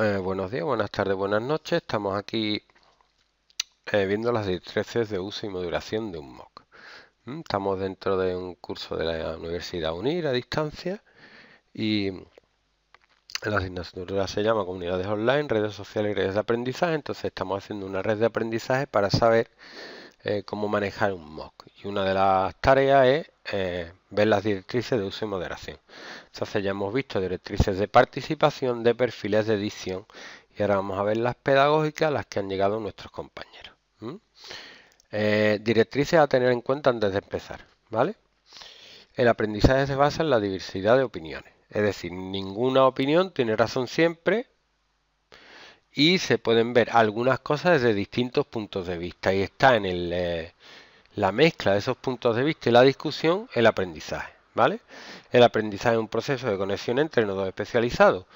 Eh, buenos días, buenas tardes, buenas noches. Estamos aquí eh, viendo las directrices de uso y modulación de un MOOC. Mm, estamos dentro de un curso de la Universidad UNIR a distancia y la asignatura se llama Comunidades Online, Redes Sociales y Redes de Aprendizaje. Entonces estamos haciendo una red de aprendizaje para saber eh, cómo manejar un mock. Y una de las tareas es eh, ver las directrices de uso y moderación. Entonces ya hemos visto directrices de participación, de perfiles de edición y ahora vamos a ver las pedagógicas, las que han llegado nuestros compañeros. Eh, directrices a tener en cuenta antes de empezar. ¿vale? El aprendizaje se basa en la diversidad de opiniones. Es decir, ninguna opinión tiene razón siempre y se pueden ver algunas cosas desde distintos puntos de vista y está en eh, la mezcla de esos puntos de vista y la discusión el aprendizaje. ¿vale? El aprendizaje es un proceso de conexión entre nodos especializados.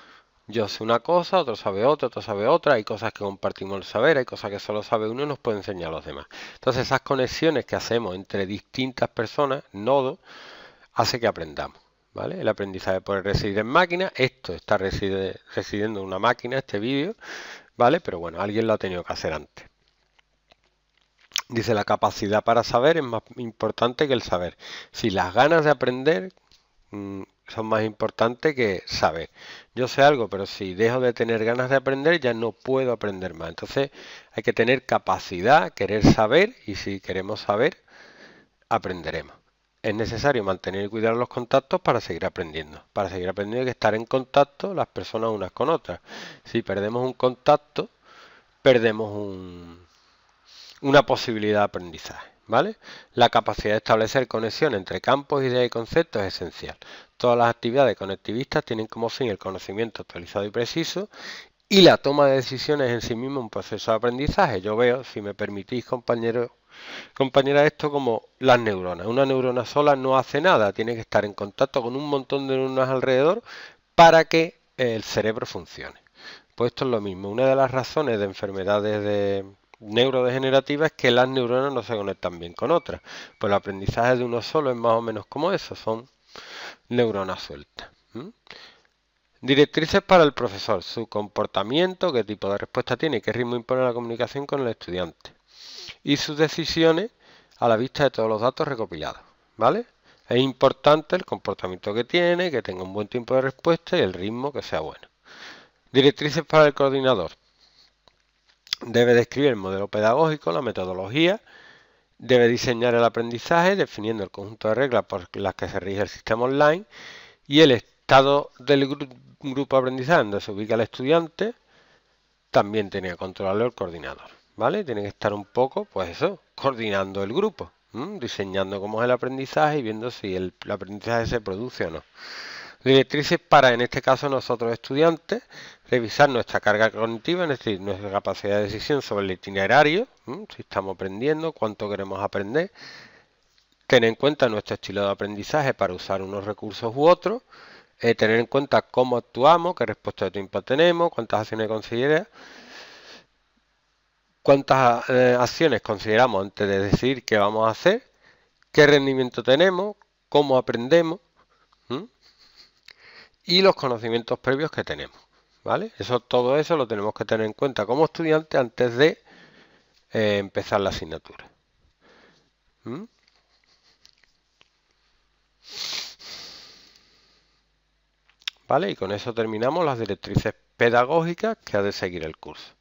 Yo sé una cosa, otro sabe otra, otro sabe otra, hay cosas que compartimos el saber, hay cosas que solo sabe uno y nos puede enseñar a los demás. Entonces esas conexiones que hacemos entre distintas personas, nodos, hace que aprendamos. ¿vale? El aprendizaje puede residir en máquina, esto está residiendo en una máquina, este vídeo, ¿vale? Pero bueno, alguien lo ha tenido que hacer antes. Dice, la capacidad para saber es más importante que el saber. Si las ganas de aprender mm, son más importantes que saber. Yo sé algo, pero si dejo de tener ganas de aprender, ya no puedo aprender más. Entonces hay que tener capacidad, querer saber, y si queremos saber, aprenderemos es necesario mantener y cuidar los contactos para seguir aprendiendo. Para seguir aprendiendo hay que estar en contacto las personas unas con otras. Si perdemos un contacto, perdemos un, una posibilidad de aprendizaje. ¿Vale? La capacidad de establecer conexión entre campos, ideas y conceptos es esencial. Todas las actividades conectivistas tienen como fin el conocimiento actualizado y preciso y la toma de decisiones en sí mismo un proceso de aprendizaje. Yo veo, si me permitís, compañeros, compañera, esto como las neuronas. Una neurona sola no hace nada, tiene que estar en contacto con un montón de neuronas alrededor para que el cerebro funcione. Pues esto es lo mismo. Una de las razones de enfermedades de neurodegenerativas es que las neuronas no se conectan bien con otras. Pues el aprendizaje de uno solo es más o menos como eso, son neuronas sueltas. Directrices para el profesor, su comportamiento, qué tipo de respuesta tiene, qué ritmo impone la comunicación con el estudiante y sus decisiones a la vista de todos los datos recopilados, ¿vale? Es importante el comportamiento que tiene, que tenga un buen tiempo de respuesta y el ritmo que sea bueno. Directrices para el coordinador. Debe describir el modelo pedagógico, la metodología, debe diseñar el aprendizaje definiendo el conjunto de reglas por las que se rige el sistema online y el estado del de grupo donde se ubica el estudiante, también tenía controlarlo el coordinador, ¿vale? Tiene que estar un poco, pues eso, coordinando el grupo, diseñando cómo es el aprendizaje y viendo si el, aprendizaje se produce o no. Directrices para, en este caso, nosotros estudiantes, revisar nuestra carga cognitiva, es decir, nuestra capacidad de decisión sobre el itinerario, si estamos aprendiendo, cuánto queremos aprender, tener en cuenta nuestro estilo de aprendizaje para usar unos recursos u otros, eh, tener en cuenta cómo actuamos, qué respuesta de tiempo tenemos, cuántas acciones cuántas eh, acciones consideramos antes de decir qué vamos a hacer, qué rendimiento tenemos, cómo aprendemos y los conocimientos previos que tenemos. ¿Vale? Eso, todo eso lo tenemos que tener en cuenta como estudiante antes de eh, empezar la asignatura. Y con eso terminamos las directrices pedagógicas que ha de seguir el curso.